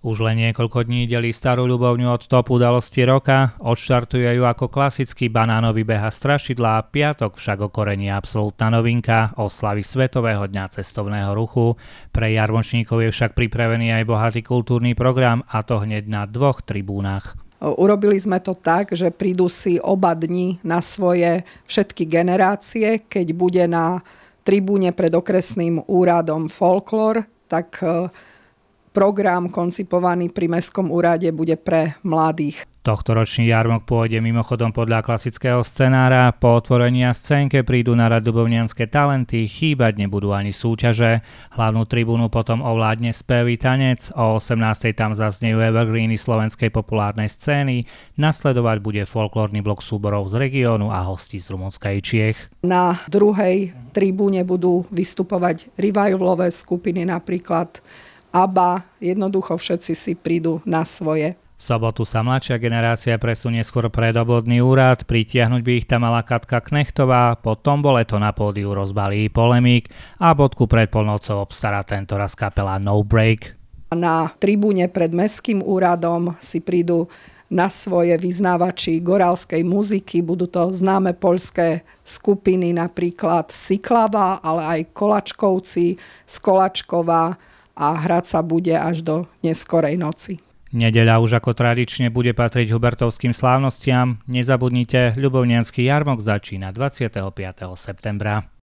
Už len niekoľko dní delí starú ľubovňu od top udalosti roka, odštartuje ju ako klasický banánový beha strašidla piatok však okorení absolútna novinka, oslavy Svetového dňa cestovného ruchu. Pre jarmočníkov je však pripravený aj bohatý kultúrny program a to hneď na dvoch tribúnach. Urobili sme to tak, že prídu si oba dni na svoje všetky generácie, keď bude na tribúne pred okresným úradom folklór, tak program koncipovaný pri Mestskom úrade bude pre mladých. Tohtoročný jarmok pôjde mimochodom podľa klasického scenára. Po otvorení scénke prídu na rad dubovnianské talenty, chýbať nebudú ani súťaže. Hlavnú tribúnu potom ovládne spevý tanec, o 18. tam zaznejú evergreeny slovenskej populárnej scény, nasledovať bude folklórny blok súborov z regiónu a hostí z Rumunska i Čiech. Na druhej tribúne budú vystupovať revivalové skupiny, napríklad Aba, jednoducho všetci si prídu na svoje. V sobotu sa mladšia generácia presunie skôr pred úrad, pritiahnuť by ich tam mala Katka Knechtová, potom bole to na pódiu rozbalí polemík a bodku pred polnocou obstará tento raz kapela No Break. Na tribúne pred Mestským úradom si prídu na svoje vyznávači goralskej muziky. Budú to známe poľské skupiny, napríklad Siklava, ale aj Kolačkovci z Kolačkova, a hrať sa bude až do neskorej noci. Nedeľa už ako tradične bude patriť hubertovským slávnostiam. Nezabudnite, ľubovnianský jarmok začína 25. septembra.